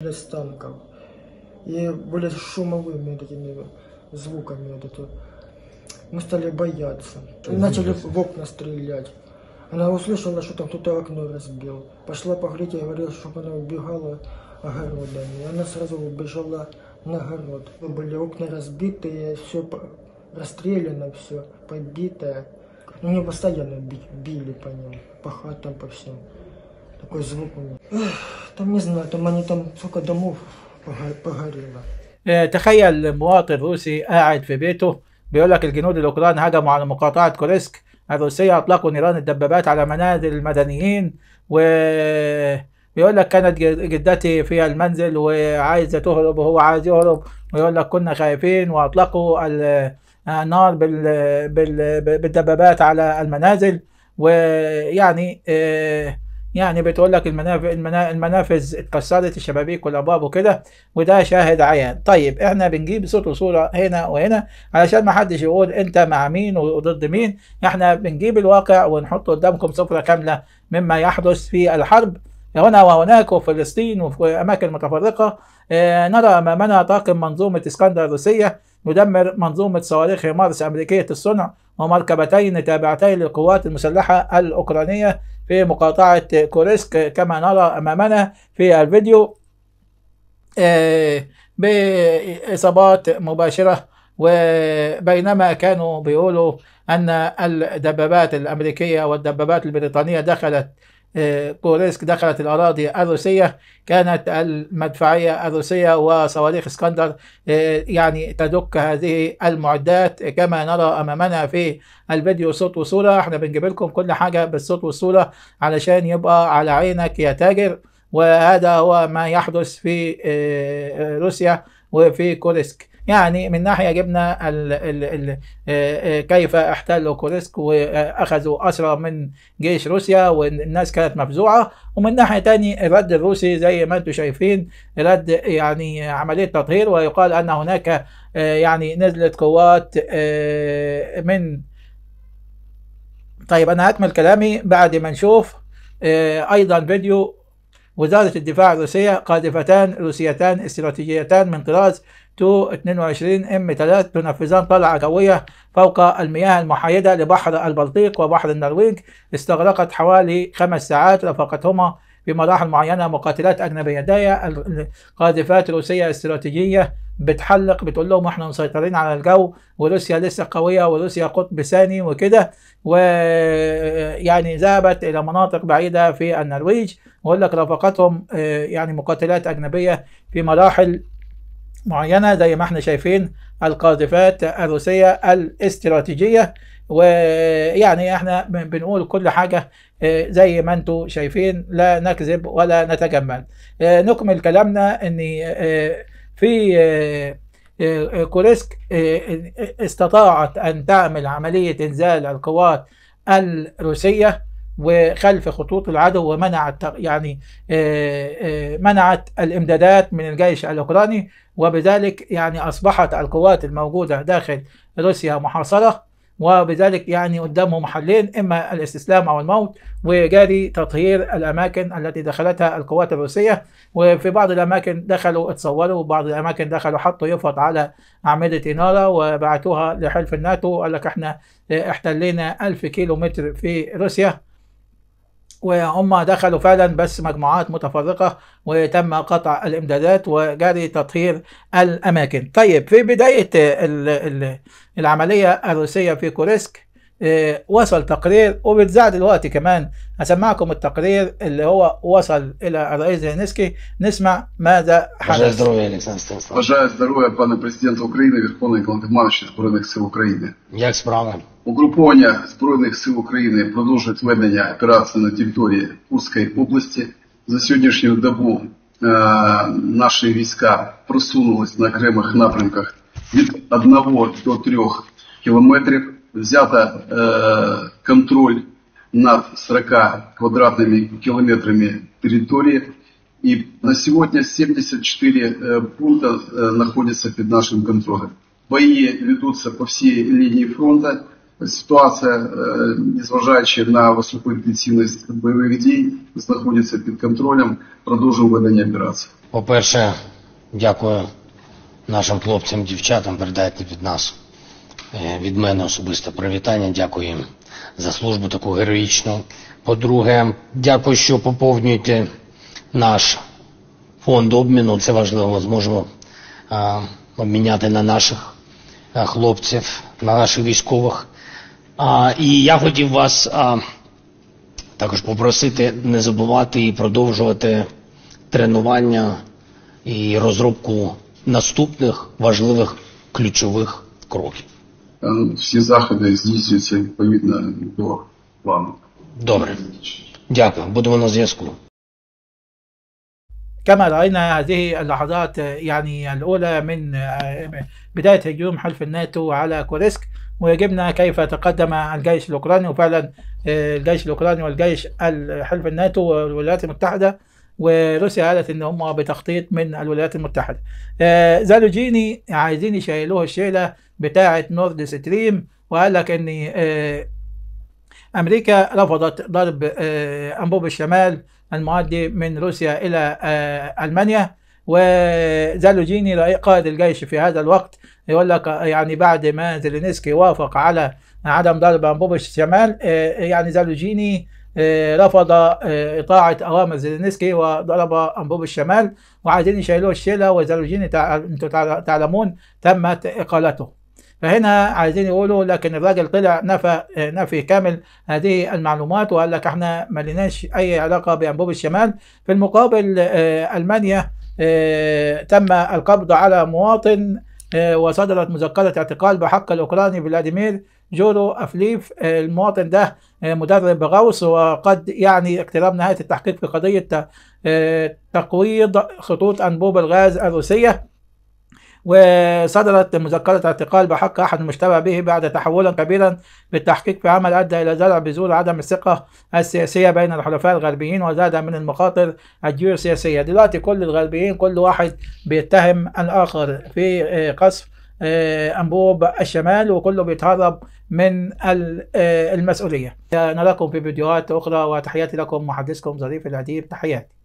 без танков. И были шумовыми такими звуками вот это. Мы стали бояться. И начали в окна стрелять. Она услышала, что там кто-то окно разбил. Пошла погреть, и говорила чтобы она убегала огородами. И она сразу убежала на огород. Были окна разбитые, все расстреляно, все побитое. Ну, меня постоянно били по ним, по хатам, по всем. Такой звук у меня. там не знаю, там они там сколько домов погорело. تخيل مواطن روسي قاعد في بيته بيقول لك الجنود الاوكران هجموا على مقاطعه كوريسك الروسيه اطلقوا نيران الدبابات على منازل المدنيين و بيقول لك كانت جدتي في المنزل وعايزه تهرب وهو عايز يهرب ويقول لك كنا خايفين واطلقوا النار بالدبابات على المنازل ويعني يعني بتقول لك المنافذ المنافذ اتكسرت الشبابيك والابواب وكده وده شاهد عيان طيب احنا بنجيب صوت وصوره هنا وهنا علشان ما حدش يقول انت مع مين وضد مين احنا بنجيب الواقع ونحط قدامكم سفره كامله مما يحدث في الحرب هنا وهناك وفي فلسطين وفي اماكن متفرقه آه نرى امامنا طاقم منظومه اسكندر الروسيه يدمر منظومه صواريخ مارس امريكيه الصنع ومركبتين تابعتين للقوات المسلحه الاوكرانيه في مقاطعة كوريسك كما نرى أمامنا في الفيديو آه، بإصابات مباشرة وبينما كانوا بيقولوا أن الدبابات الأمريكية والدبابات البريطانية دخلت كوريسك دخلت الأراضي الروسية كانت المدفعية الروسية وصواريخ اسكندر آه، يعني تدك هذه المعدات كما نرى أمامنا في الفيديو صوت وصورة احنا بنجيب لكم كل حاجة بالصوت والصورة علشان يبقى على عينك يا تاجر وهذا هو ما يحدث في آه، آه، روسيا وفي كوريسك يعني من ناحيه جبنا الـ الـ الـ آه، آه، كيف احتلوا كوريسك واخذوا اسرى من جيش روسيا والناس كانت مفزوعه ومن ناحيه تاني الرد الروسي زي ما انتم شايفين رد يعني عمليه تطهير ويقال ان هناك آه، يعني نزلت قوات من طيب انا هكمل كلامي بعد ما نشوف ايضا فيديو وزارة الدفاع الروسية قاذفتان روسيتان استراتيجيتان من طراز تو 22 ام 3 تنفذان طلعة قوية فوق المياه المحايدة لبحر البلطيق وبحر النرويج استغرقت حوالي خمس ساعات رافقتهما بمراحل معينه مقاتلات اجنبيه ده القاذفات الروسيه الاستراتيجيه بتحلق بتقول لهم احنا مسيطرين على الجو وروسيا لسه قويه وروسيا قطب ثاني وكده ويعني ذهبت الى مناطق بعيده في النرويج ويقول لك رافقتهم آه، يعني مقاتلات اجنبيه في مراحل معينه زي ما احنا شايفين القاذفات الروسيه الاستراتيجيه ويعني احنا بنقول كل حاجه إيه، زي ما انتم شايفين لا نكذب ولا نتجمل إيه، نكمل كلامنا ان إيه، في كوريسك استطاعت ان تعمل عمليه انزال القوات الروسيه وخلف خطوط العدو ومنعت يعني منعت الامدادات من الجيش الاوكراني وبذلك يعني اصبحت القوات الموجوده داخل روسيا محاصره وبذلك يعني قدامهم حلين إما الاستسلام أو الموت وجاري تطهير الأماكن التي دخلتها القوات الروسية وفي بعض الأماكن دخلوا اتصوروا وبعض الأماكن دخلوا حطوا يفط على أعمدة إنارة وبعتوها لحلف الناتو قال لك احنا احتلينا 1000 كيلو متر في روسيا وهم دخلوا فعلا بس مجموعات متفرقة وتم قطع الإمدادات وجري تطهير الأماكن طيب في بداية العملية الروسية في كوريسك وصل تقرير وبتذاع دلوقتي كمان هسمعكم التقرير اللي هو وصل الى الرئيس زيلينسكي نسمع ماذا حدث. Бажаю здоров'я, пане президент України, Верховний командувачі Збройних сил України. Як справа? Угруповання Збройних сил України продовжують ведення операції на території Курської області. За сьогоднішню добу е, наші війська просунулись на окремих напрямках від 1 до 3 кілометрів взято э, е, контроль над 40 квадратными километрами территории. И на сегодня 74 э, пункта э, находятся под нашим контролем. Бои ведутся по всей линии фронта. Ситуация, э, незважаючи на высокую интенсивность боевых дій, знаходиться під контролем. Продовжуємо ведення операції. По-перше, дякую нашим хлопцям, дівчатам, передайте під нас. Е, від мене особисте привітання. Дякую їм за службу таку героїчну. По-друге, дякую, що поповнюєте наш фонд обміну. Це важливо, зможемо а, обміняти на наших хлопців, на наших військових. А, І я хотів вас а, також попросити не забувати і продовжувати тренування і розробку наступних важливих ключових кроків. Э, всі заходи здійснюються відповідно до плану. Добре. Дякую. Будемо на зв'язку. كما رأينا هذه اللحظات يعني الأولى من آه، بداية هجوم حلف الناتو على كوريسك ويجبنا كيف تقدم الجيش الأوكراني وفعلا آه، الجيش الأوكراني والجيش حلف الناتو والولايات المتحدة وروسيا قالت ان هم بتخطيط من الولايات المتحده. آه، زالوجيني عايزين يشيلوه الشيله بتاعه نورد ستريم وقال لك ان آه، امريكا رفضت ضرب آه، انبوب الشمال المعدي من روسيا الى آه، المانيا وزالوجيني قائد الجيش في هذا الوقت يقول لك يعني بعد ما زيلينسكي وافق على عدم ضرب انبوب الشمال يعني زالوجيني رفض اطاعه اوامر زيلينسكي وضرب انبوب الشمال وعايزين يشيلوه الشيله وزالوجيني انتم تعلمون تمت اقالته فهنا عايزين يقولوا لكن الراجل طلع نفى نفي كامل هذه المعلومات وقال لك احنا ما لناش اي علاقه بانبوب الشمال في المقابل آه، المانيا آه، تم القبض على مواطن آه، وصدرت مذكرة اعتقال بحق الأوكراني فلاديمير جورو أفليف المواطن ده مدرب غوص وقد يعني اقتراب نهاية التحقيق في قضية تقويض خطوط أنبوب الغاز الروسية وصدرت مذكرة اعتقال بحق أحد المشتبه به بعد تحولا كبيرا بالتحقيق في عمل أدى إلى زرع بذور عدم الثقة السياسية بين الحلفاء الغربيين وزاد من المخاطر الجيوسياسية دلوقتي كل الغربيين كل واحد بيتهم الآخر في آه، قصف آه، أنبوب الشمال وكله بيتهرب من آه، المسؤولية نراكم في فيديوهات أخرى وتحياتي لكم محدثكم ظريف الأديب تحياتي